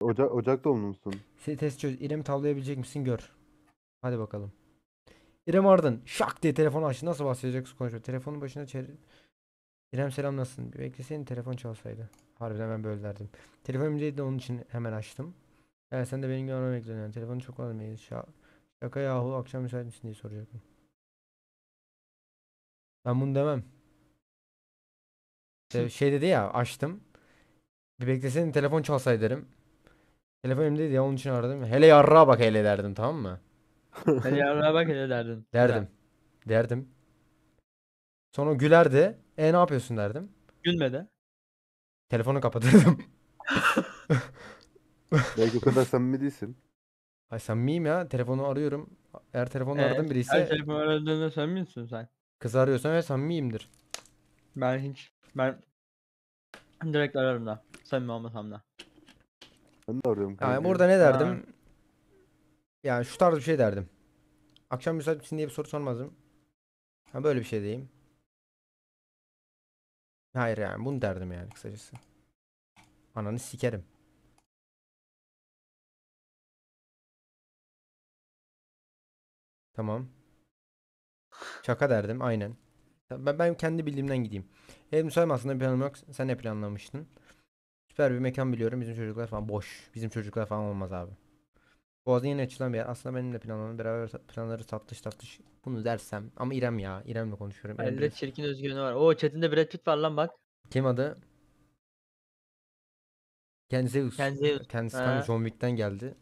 Ocak, Ocak doğumlu musun? Test çöz. İrem tavlayabilecek misin gör. Hadi bakalım. İrem Ardın şak diye telefonu açtı. Nasıl bahsedeceksin konuşuyor. Telefonun başına çevir. İrem selam nasılsın? Bekle senin telefon çalsaydı. Harbiden ben böyle derdim. Telefonum değildi onun için hemen açtım. Yani sen de benim görmemi bekliyorsun. Yani telefonu çok almayız. Şa şaka yahu akşam müsait misin diye soracaktım. Ben bunu demem. şey, şey dedi ya açtım. Bir bekleseydin telefon çalsaydı derim. Telefon elimdeydi ya onun için aradım. Hele yarra bak hele derdim tamam mı? Hele yarrağa bak hele derdim. Derdim. Derdim. Sonra gülerdi. E ne yapıyorsun derdim. Gülmedi. Telefonu kapatırdım. Belki o kadar samimi değilsin. Ay samimiyim ya. Telefonu arıyorum. Eğer telefonu Ee, aradığım biri Her ise telefon aradığında sen sen? kız arıyorsam evet samimiyimdir. Ben hiç ben direkt ararım da. Samimi olmasam da. Ben de arıyorum Yani burada ne derdim? Ha. Yani şu tarz bir şey derdim. Akşam müsait misin diye bir soru sormazdım. Ha böyle bir şey diyeyim. Hayır yani bunu derdim yani kısacası. Ananı sikerim. Tamam. Şaka derdim aynen. Ben, ben kendi bildiğimden gideyim. Ev müsait aslında bir planım yok. Sen ne planlamıştın? Süper bir mekan biliyorum. Bizim çocuklar falan boş. Bizim çocuklar falan olmaz abi. Boğaz'ın yeni açılan bir yer. Aslında benimle planlanan beraber planları tatlış tatlış. Bunu dersem. Ama İrem ya. İrem'le konuşuyorum. İrem Elde biraz... çirkin özgüveni var. Oo chatinde Brad Pitt var lan bak. Kim adı? Kendisi Kenzeus. Kendisi kanka John Wick'ten geldi.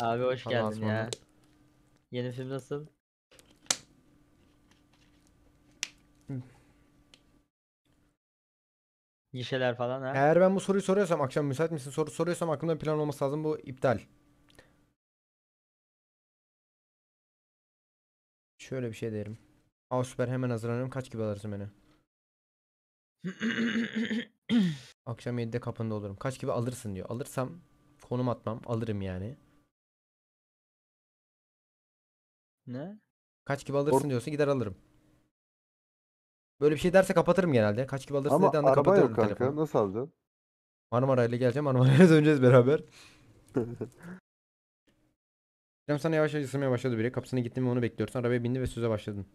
Abi hoş Falan geldin ya. Yeni film nasıl? Gişeler falan ha. Eğer ben bu soruyu soruyorsam akşam müsait misin soru soruyorsam aklımda bir plan olması lazım bu iptal. Şöyle bir şey derim. Aa süper hemen hazırlanıyorum. Kaç gibi alırsın beni? akşam 7'de kapında olurum. Kaç gibi alırsın diyor. Alırsam konum atmam. Alırım yani. Ne? Kaç gibi alırsın Or- diyorsa gider alırım. Böyle bir şey derse kapatırım genelde. Kaç gibi alırsa Ama dediği anda araba kapatırım yok kanka. telefonu. Nasıl alacaksın? Marmara ile geleceğim. Marmara'ya döneceğiz beraber. Cem sana yavaş yavaş ısınmaya başladı biri. Kapısına gittin ve onu bekliyorsun. Arabaya bindi ve söze başladın.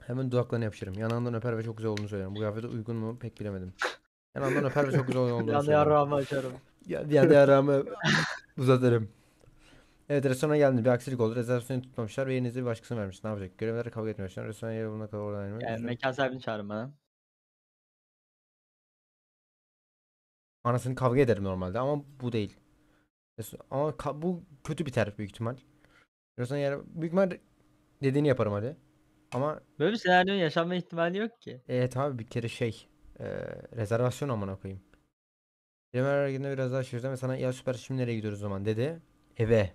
Hemen dudaklarına yapışırım. Yanağından öper ve çok güzel olduğunu söylerim. Bu kıyafete uygun mu pek bilemedim. Yanağından öper ve çok güzel olduğunu söylerim. Yanı yarrağımı açarım. Ya, diğer uzatırım. Evet restorana geldiniz bir aksilik oldu. Rezervasyonu tutmamışlar ve yerinizi bir başkasına vermiş. Ne yapacak? Görevlere kavga etmiyorlar. restoran yeri bulana kadar oradan ayrılmak. Yani üzere. mekan sahibini çağırın bana. Anasını kavga ederim normalde ama bu değil. Ama ka- bu kötü bir biter büyük ihtimal. Restoran yeri büyük ihtimal dediğini yaparım hadi. Ama Böyle bir senaryonun yaşanma ihtimali yok ki. evet abi bir kere şey e, rezervasyon amına koyayım. Premier Lig'de biraz daha şaşırdım ve sana ya süper şimdi nereye gidiyoruz o zaman dedi. Eve.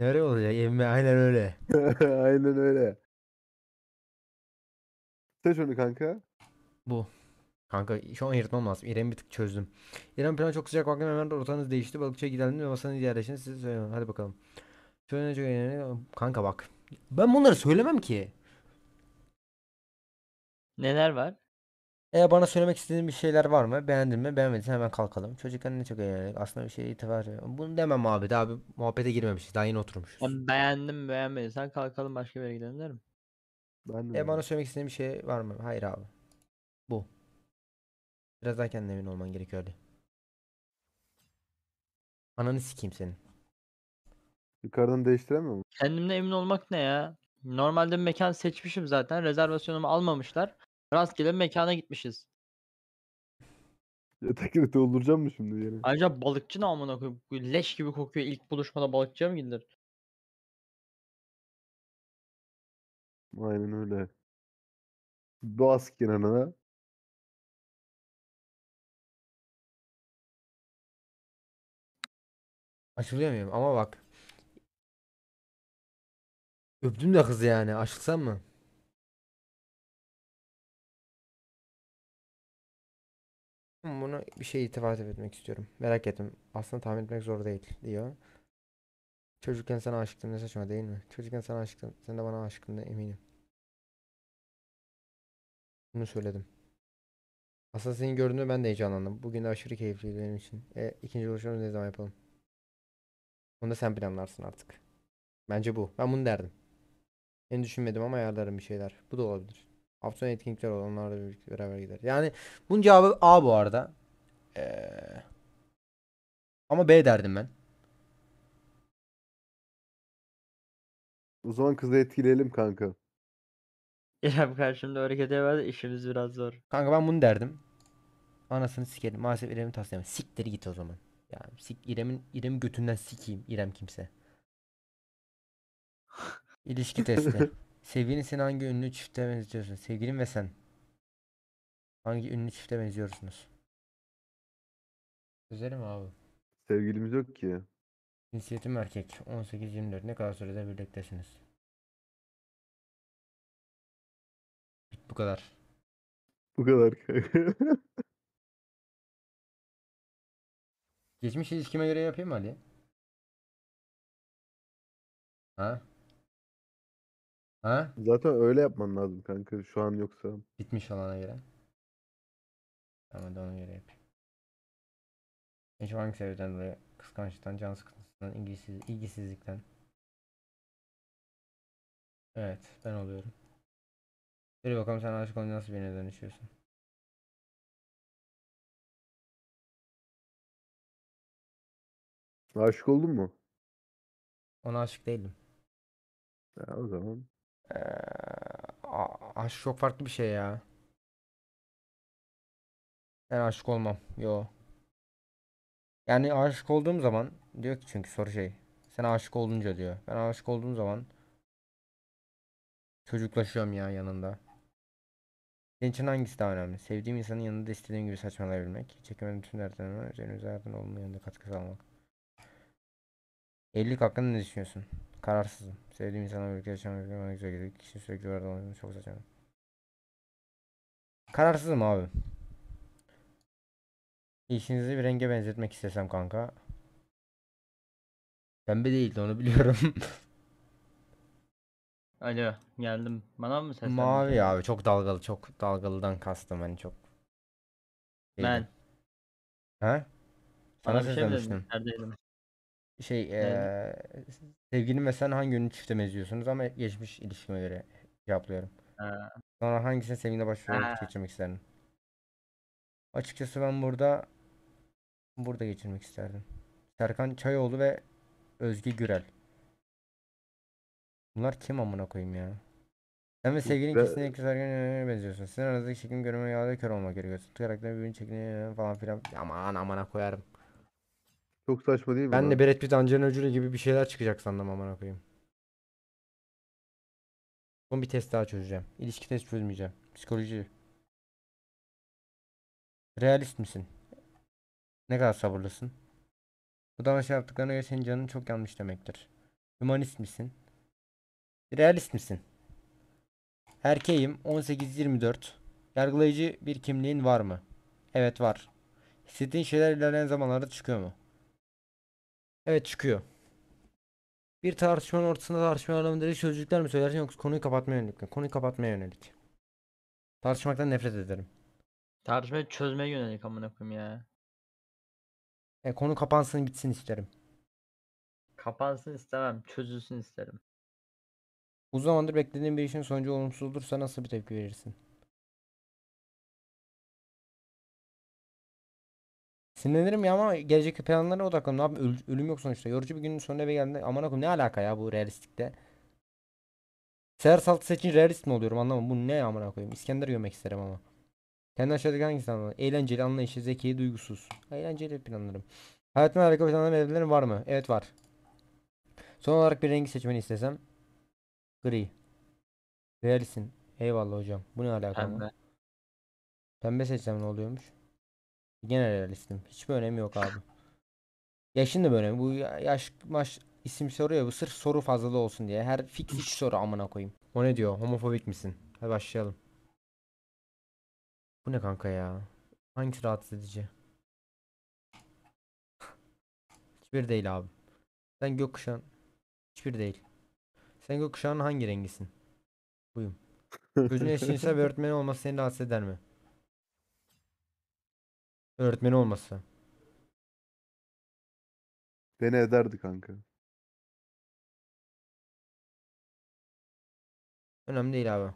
Nereye olacak emmi aynen öyle. Aynen öyle. Seç onu kanka. Bu. Kanka şu an yırtmam lazım. İrem'i bir tık çözdüm. İrem plan çok sıcak bakın hemen rotanız değişti. Balıkçıya gidelim ve masanın diğer eşini size söylüyorum. Hadi bakalım. Şöyle çok önemli. Kanka bak. Ben bunları söylemem ki. Neler var? E, bana söylemek istediğin bir şeyler var mı? Beğendin mi? Beğenmediysen hemen kalkalım. Çocukken ne çok eğlendik. Aslında bir şey itibar. Bunu demem abi. Daha bir muhabbete girmemişiz. Daha yeni oturmuşuz. Ben beğendim Sen kalkalım başka bir yere gidelim derim. Ben de E, bana söylemek istediğin bir şey var mı? Hayır abi. Bu. Biraz daha kendine emin olman gerekiyor hadi. Ananı sikeyim senin. yukarıdan değiştiremiyor mu? Kendimle emin olmak ne ya? Normalde bir mekan seçmişim zaten. Rezervasyonumu almamışlar. Rastgele mekana gitmişiz. Yatak üreti mı şimdi yere? Ayrıca balıkçı ne amına koyayım? Leş gibi kokuyor. İlk buluşmada balıkçıya mı gidilir? Aynen öyle. Doğas kenarına. Açılıyor muyum? Ama bak. Öptüm de kızı yani. Açılsam mı? Bunu bir şey iltifat etmek istiyorum. Merak ettim. Aslında tahmin etmek zor değil diyor. Çocukken sana aşıktım ne saçma değil mi? Çocukken sana aşıktım. Sen de bana aşıktın eminim. Bunu söyledim. Aslında senin gördüğümde ben de heyecanlandım. Bugün de aşırı keyifliydi benim için. E, ikinci buluşmamızı ne zaman yapalım? Onu da sen planlarsın artık. Bence bu. Ben bunu derdim. Henüz düşünmedim ama ayarlarım bir şeyler. Bu da olabilir. Haftanın etkinlikler olur. Onlarla birlikte beraber gider. Yani bunun cevabı A bu arada. Ee, ama B derdim ben. O zaman kızı etkileyelim kanka. İrem karşımda hareket edemez. işimiz biraz zor. Kanka ben bunu derdim. Anasını sikerim. Maalesef İrem'i taslayamam. Siktir git o zaman. Yani sik İrem'in İrem götünden sikeyim. İrem kimse. İlişki testi. Sevgilin sen hangi ünlü çifte benziyorsun? Sevgilim ve sen. Hangi ünlü çifte benziyorsunuz? Güzelim abi? Sevgilimiz yok ki. Cinsiyetim erkek. 18-24. Ne kadar sürede birliktesiniz? Bu kadar. Bu kadar kanka. Geçmiş ilişkime göre yapayım mı Ali? Ha? Ha? Zaten öyle yapman lazım kanka şu an yoksa. Bitmiş olana göre. Ama da ona göre yapayım. Hiç hangi sebepten dolayı? Kıskançlıktan, can sıkıntısından, ilgisiz, ilgisizlikten. Evet, ben oluyorum. Söyle bakalım sen aşk olunca nasıl birine dönüşüyorsun? Aşık oldun mu? Ona aşık değilim. Ya o zaman ee, aşk çok farklı bir şey ya. Ben aşık olmam. Yo. Yani aşık olduğum zaman diyor ki çünkü soru şey. Sen aşık olunca diyor. Ben aşık olduğum zaman çocuklaşıyorum ya yanında. Senin için hangisi daha önemli? Sevdiğim insanın yanında istediğim gibi saçmalayabilmek. Çekemedim bütün dertlerimi. Üzerine hayatın olmayan yanında katkı sağlamak. Evlilik hakkında ne düşünüyorsun? Kararsızım. Sevdiğim insanla birlikte yaşamak bana güzel gelir. Kişinin sürekli var olmasını çok saçma. Kararsızım abi. İşinizi bir renge benzetmek istesem kanka. Pembe değildi onu biliyorum. Alo geldim. Bana mı seslendin? Mavi abi çok dalgalı çok dalgalıdan kastım hani çok. Ben. Ha? Sana, Sana bir şey şey e, sevgilim ve sen hangi ünlü çifte benziyorsunuz ama geçmiş ilişkime göre cevaplıyorum. Ha. Sonra hangisine sevgiline başvuruyorum geçirmek isterdim. Açıkçası ben burada burada geçirmek isterdim. Serkan Çayoğlu ve Özge Gürel. Bunlar kim amına koyayım ya? Sen ve sevgilin ben... kesinlikle Serkan'a benziyorsun. Sizin aranızdaki çekim görmeye yağda kör olmak gerekiyor. Tut karakter birbirini çekini falan filan. Aman amana koyarım. Çok saçma değil mi? Ben de Brad Pitt Angelina Jolie gibi bir şeyler çıkacak sandım amına koyayım. Bunu bir test daha çözeceğim. İlişki test çözmeyeceğim. Psikoloji. Realist misin? Ne kadar sabırlısın? Bu da davranış yaptıklarına göre senin canın çok yanmış demektir. Humanist misin? Realist misin? Erkeğim 18-24. Yargılayıcı bir kimliğin var mı? Evet var. Hissettiğin şeyler ilerleyen zamanlarda çıkıyor mu? Evet çıkıyor. Bir tartışmanın ortasında tartışma anlamında sözcükler mi söylersin yoksa konuyu kapatmaya yönelik mi? Konuyu kapatmaya yönelik. Tartışmaktan nefret ederim. Tartışmayı çözmeye yönelik amına koyayım ya. E, konu kapansın bitsin isterim. Kapansın istemem, çözülsün isterim. Uzun zamandır beklediğin bir işin sonucu olumsuz olursa nasıl bir tepki verirsin? Sinirlenirim ya ama gelecek planlara odaklanın. Abi öl ölüm yok sonuçta. Yorucu bir günün sonuna eve geldi. Aman akım ne alaka ya bu realistikte? Seher saltı seçin realist mi oluyorum anlamam. Bu ne Aman koyayım. İskender yemek isterim ama. Kendi aşağıdaki hangisi anlamam. Eğlenceli, anlayışlı, zeki, duygusuz. Eğlenceli planlarım. Hayatına harika planların evlilerin var mı? Evet var. Son olarak bir rengi seçmeni istesem. Gri. Realistin. Eyvallah hocam. Bu ne alaka? Pembe. Pembe seçsem ne oluyormuş? Genel realistim. Hiçbir önemi yok abi. Yaşın da bir Bu yaş maş isim soruyor. Bu sırf soru fazlalığı olsun diye. Her fix hiç soru amına koyayım. O ne diyor? Homofobik misin? Hadi başlayalım. Bu ne kanka ya? Hangisi rahatsız edici? Hiçbir değil abi. Sen gökkuşağın... Hiçbir değil. Sen gökkuşağın hangi rengisin? Buyum. Gözün eşcinsel bir öğretmeni olması seni rahatsız eder mi? Öğretmeni olması. Beni ederdi kanka. Önemli değil abi.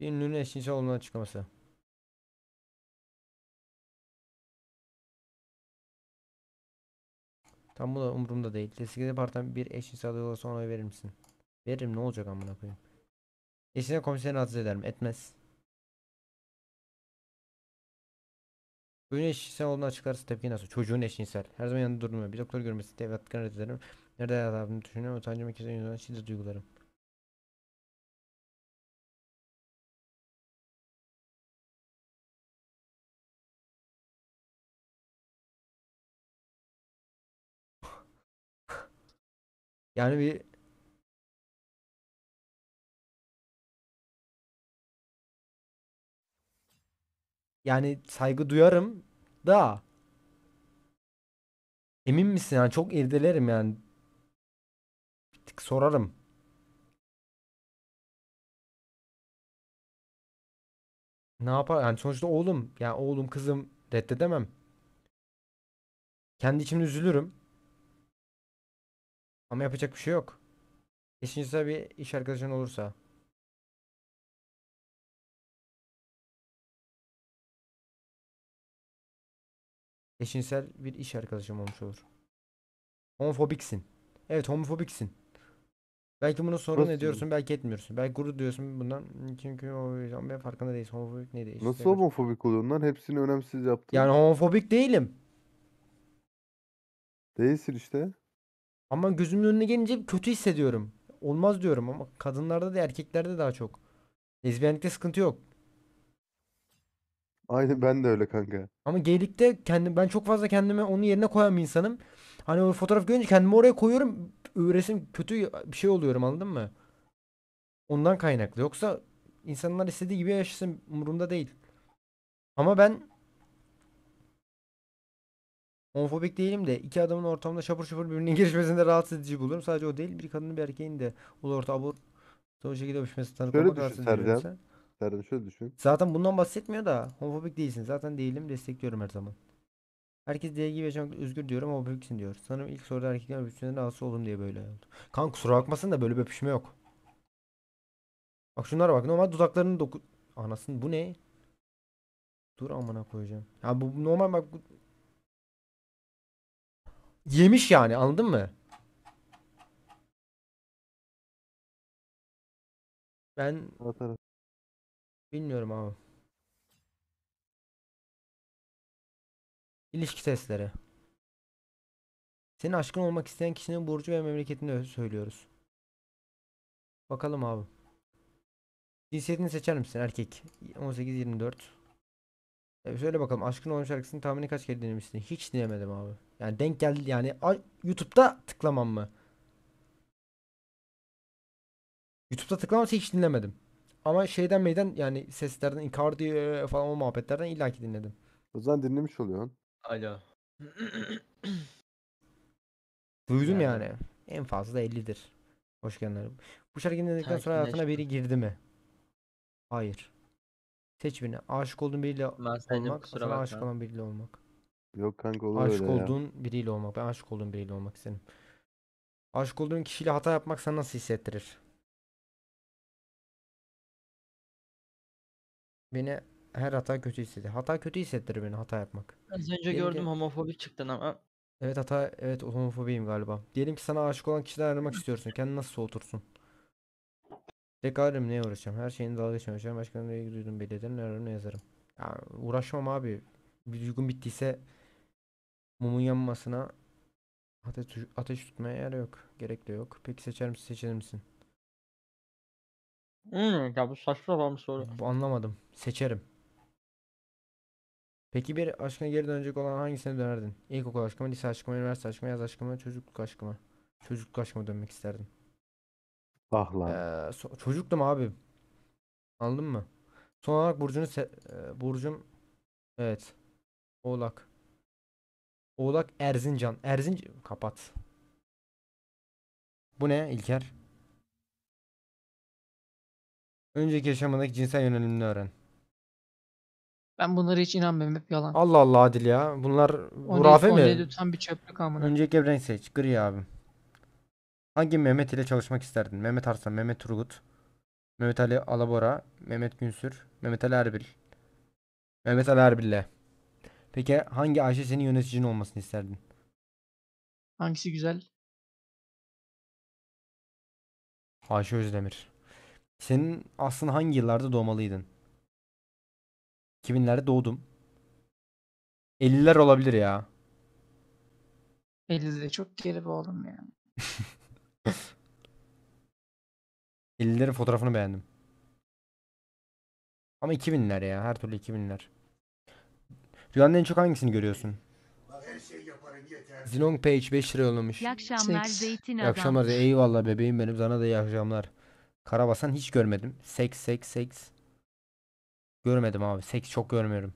Bir ünlünün eşcinsel olduğunu açıklaması. Tam bu da umurumda değil. Teslike departman bir eşcinsel aday olursa ona verir misin? Veririm ne olacak amına koyayım. Eşine komiserini rahatsız eder mi? Etmez. Çocuğun eşcinsel olduğunu açıklarsa tepki nasıl? Çocuğun eşcinsel. Her zaman yanında durmuyor. Bir doktor görmesi de evlatlıktan reddederim. Nerede hayat abimi düşünüyorum. Utancım ikisi yüzünden şiddet duygularım. yani bir Yani saygı duyarım da emin misin yani çok irdelerim yani. Bir tık sorarım. Ne yapar? Yani sonuçta oğlum. Yani oğlum kızım reddedemem. Kendi içimde üzülürüm. Ama yapacak bir şey yok. Kesinlikle bir iş arkadaşın olursa. Eşinsel bir iş arkadaşım olmuş olur. Homofobiksin. Evet homofobiksin. Belki bunu sorun Nasıl? ediyorsun, belki etmiyorsun. Belki gurur diyorsun bundan. Çünkü o yüzden ben farkında değilsin. Homofobik ne Eşinsel Nasıl karşı- homofobik oluyorsun lan? Hepsini önemsiz yaptın. Yani homofobik değilim. Değilsin işte. Ama gözümün önüne gelince kötü hissediyorum. Olmaz diyorum ama kadınlarda da erkeklerde daha çok. Lezbiyenlikte sıkıntı yok. Aynen ben de öyle kanka. Ama geylikte kendim ben çok fazla kendime onun yerine koyan bir insanım. Hani o fotoğraf görünce kendimi oraya koyuyorum. Resim kötü bir şey oluyorum anladın mı? Ondan kaynaklı. Yoksa insanlar istediği gibi yaşasın umurumda değil. Ama ben homofobik değilim de iki adamın ortamda şapur şapur birbirinin girişmesinde rahatsız edici bulurum. Sadece o değil bir kadının bir erkeğin de ulu orta abur o şekilde öpüşmesi tanık Şöyle olmak düşün rahatsız edici. Serdar. Serdar şöyle düşün. Zaten bundan bahsetmiyor da homofobik değilsin. Zaten değilim destekliyorum her zaman. Herkes diye gibi yaşamakta özgür diyorum ama homofobiksin diyor. Sanırım ilk soruda erkeklerin öpüşmesinden rahatsız oldum diye böyle oldu. Kanka kusura bakmasın da böyle bir öpüşme yok. Bak şunlara bak normal dudaklarını doku... Anasın bu ne? Dur amına koyacağım. Ya bu normal bak... Yemiş yani anladın mı? Ben... Evet, Bilmiyorum abi. İlişki testleri. Senin aşkın olmak isteyen kişinin burcu ve memleketini söylüyoruz. Bakalım abi. Cinsiyetini seçer misin erkek? 18-24. E söyle bakalım aşkın olmuş şarkısını tahmini kaç kere dinlemişsin? Hiç dinlemedim abi. Yani denk geldi yani YouTube'da tıklamam mı? YouTube'da tıklamamsa hiç dinlemedim. Ama şeyden meydan yani seslerden Icardi e, falan o muhabbetlerden illaki dinledim. O zaman dinlemiş oluyorsun. Alo. Duydum Yani. yani. En fazla 50'dir. Hoş geldin. Bu şarkı dinledikten sonra hayatına biri girdi mi? Hayır. Seç birini. Aşık olduğun biriyle Ben olmak, kusura aşık olan biriyle olmak. Yok kanka olur Aşık öyle ya. olduğun biriyle olmak. Ben aşık olduğum biriyle olmak istedim. Aşık olduğun kişiyle hata yapmak sana nasıl hissettirir? Beni her hata kötü hissetti. Hata kötü hissettirir beni hata yapmak. Az önce Diyelim gördüm ki- homofobik çıktın ama. Evet hata evet homofobiyim galiba. Diyelim ki sana aşık olan kişiden ayrılmak istiyorsun. Kendini nasıl soğutursun? Tekrarım neye uğraşacağım? Her şeyin dalga geçmeye Başka nereye gidiyordum belli ederim. Ne ararım ne yazarım. Ya uğraşmam abi. Bir duygun bittiyse mumun yanmasına ateş, ateş tutmaya yer yok. Gerek de yok. Peki seçer misin? Seçer misin? Hmm, ya bu saçma sapan bir soru. Anlamadım. Seçerim. Peki bir aşkına geri dönecek olan hangisine dönerdin? İlkokul aşkıma, lise aşkıma, üniversite aşkıma, yaz aşkıma, çocukluk aşkıma. Çocukluk aşkıma dönmek isterdin? Ah lan. Ee, so- çocuktum abi. Anladın mı? Son olarak burcunu se- e, burcum evet. Oğlak. Oğlak Erzincan. Erzincan kapat. Bu ne İlker? Önceki yaşamındaki cinsel yönelimini öğren. Ben bunlara hiç inanmıyorum hep yalan. Allah Allah Adil ya. Bunlar hurafe mi? lütfen bir çöplük amına. Önceki evren seç. Gri abim. Hangi Mehmet ile çalışmak isterdin? Mehmet Arslan, Mehmet Turgut, Mehmet Ali Alabora, Mehmet Günsür, Mehmet Ali Erbil. Mehmet Ali Erbil'le. Peki hangi Ayşe senin yöneticin olmasını isterdin? Hangisi güzel? Ayşe Özdemir. Senin aslında hangi yıllarda doğmalıydın? 2000'lerde doğdum. 50'ler olabilir ya. 50'de çok geri be oğlum ya. 50'lerin fotoğrafını beğendim. Ama 2000'ler ya. Her türlü 2000'ler. Rüyanın en çok hangisini görüyorsun? Zilong Page 5 lira yollamış. İyi akşamlar Seks. zeytin İyi adam. akşamlar. Eyvallah bebeğim benim. Sana da iyi akşamlar. Karabasan hiç görmedim. Seks seks seks. Görmedim abi. Seks çok görmüyorum.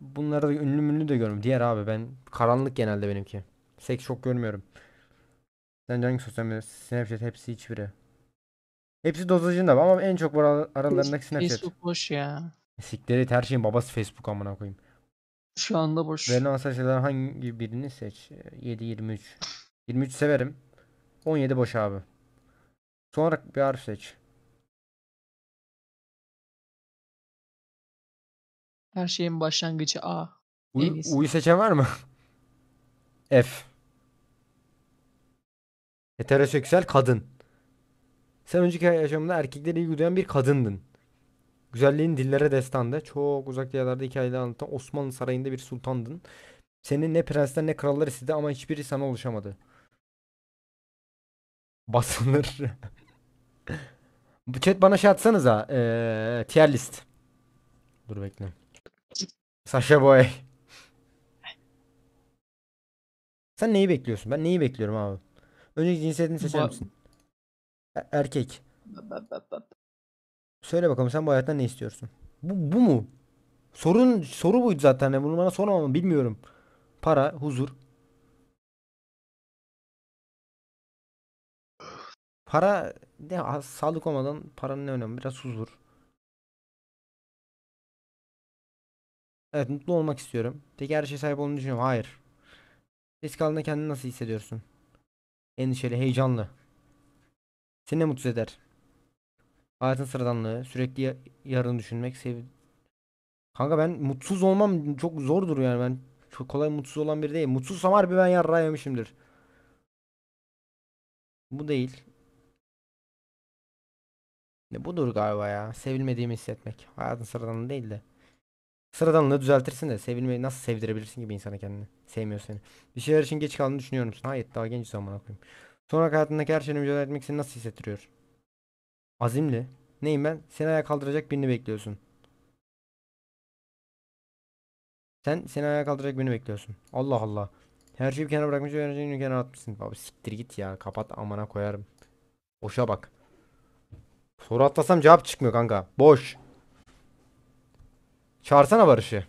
Bunları da ünlü münlü de görmüyorum. Diğer abi ben karanlık genelde benimki. Seks çok görmüyorum. Sen hangi sosyal medya? Snapchat hepsi hiçbiri. Hepsi dozajında ama en çok var aralarındaki Snapchat. Facebook boş ya. E, siktir her şeyin babası Facebook amına koyayım. Şu anda boş. Verilen mesajlardan hangi birini seç? 7 23. 23 severim. 17 boş abi. Sonra bir harf seç. Her şeyin başlangıcı A. En U'yu iyisi. seçen var mı? F. Heteroseksüel kadın. Sen önceki yaşamında erkekleri ilgi duyan bir kadındın. Güzelliğin dillere destandı. Çok uzak diyarlarda hikayeler anlatan Osmanlı sarayında bir sultandın. Senin ne prensler ne krallar istedi ama hiçbiri sana ulaşamadı. Basılır. Bu chat bana şey atsanıza. Ee, tier list. Dur bekle. Sasha Boy. Sen neyi bekliyorsun? Ben neyi bekliyorum abi? Önce cinsiyetini seçer misin? E, erkek. Söyle bakalım sen bu hayattan ne istiyorsun? Bu, bu mu? Sorun soru buydu zaten. bunu bana sormamam bilmiyorum. Para, huzur. Para ne, sağlık olmadan paranın ne önemi biraz huzur. Evet mutlu olmak istiyorum. Tek her şeye sahip olduğunu düşünüyorum. Hayır. Risk aldığında kendini nasıl hissediyorsun? Endişeli, heyecanlı. Seni ne mutsuz eder? Hayatın sıradanlığı, sürekli yarını düşünmek, sev Kanka ben mutsuz olmam çok zordur yani ben çok kolay mutsuz olan biri değil. Mutsuzsam harbi ben yarrağı yemişimdir. Bu değil. Ya budur galiba ya. Sevilmediğimi hissetmek. Hayatın sıradanlığı değil de. Sıradanlığı düzeltirsin de sevilmeyi nasıl sevdirebilirsin gibi insana kendini. Sevmiyor seni. Bir şeyler için geç kaldığını düşünüyor musun? Hayır daha genç zaman koyayım. Sonra hayatındaki her şeyle mücadele etmek seni nasıl hissettiriyor? Azimli. Neyim ben? Seni ayağa kaldıracak birini bekliyorsun. Sen seni ayağa kaldıracak birini bekliyorsun. Allah Allah. Her şeyi bir kenara bırakmış öğrencinin kenara atmışsın. Baba siktir git ya. Kapat amana koyarım. Boşa bak. Soru atlasam cevap çıkmıyor kanka. Boş. Çağırsana Barış'ı.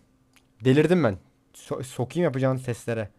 Delirdim ben. So sokayım yapacağın seslere.